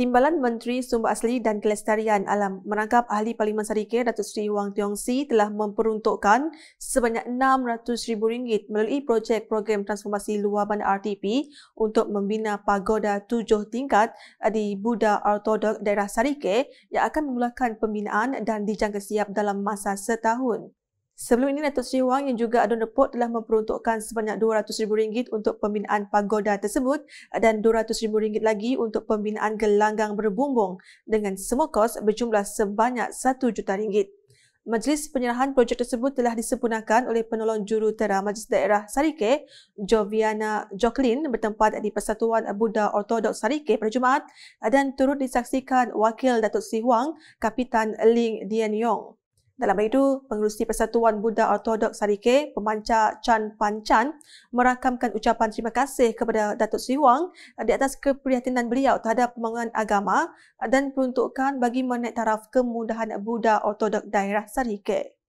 Timbalan Menteri Sumber Asli dan Kelestarian Alam menangkap Ahli Parlimen Sarikir Datuk Seri Wang Tiong Si telah memperuntukkan sebanyak rm ringgit melalui projek program transformasi luar bandar RTP untuk membina pagoda tujuh tingkat di Buddha Ortodok daerah Sarikir yang akan memulakan pembinaan dan dijangka siap dalam masa setahun. Sebelum ini, Datuk Seri Wang yang juga Adun Report telah memperuntukkan sebanyak RM200,000 untuk pembinaan pagoda tersebut dan RM200,000 lagi untuk pembinaan gelanggang berbumbung dengan semua kos berjumlah sebanyak RM1 juta. Majlis penyerahan projek tersebut telah disempurnakan oleh penolong jurutera Majlis Daerah Sarike, Joviana Joklin bertempat di Persatuan Buddha Ortodoks Sarike pada Jumaat dan turut disaksikan Wakil Datuk Sri Wang, Kapitan Ling Dian Yong. Dalam itu, Pengerusi Persatuan Buddha Ortodoks Sarike, Pemanca Chan Panchan, merakamkan ucapan terima kasih kepada Datuk Sri Wang eh, di atas keprihatinan beliau terhadap pembangunan agama eh, dan peruntukan bagi menaik taraf kemudahan Buddha Ortodoks daerah Sarike.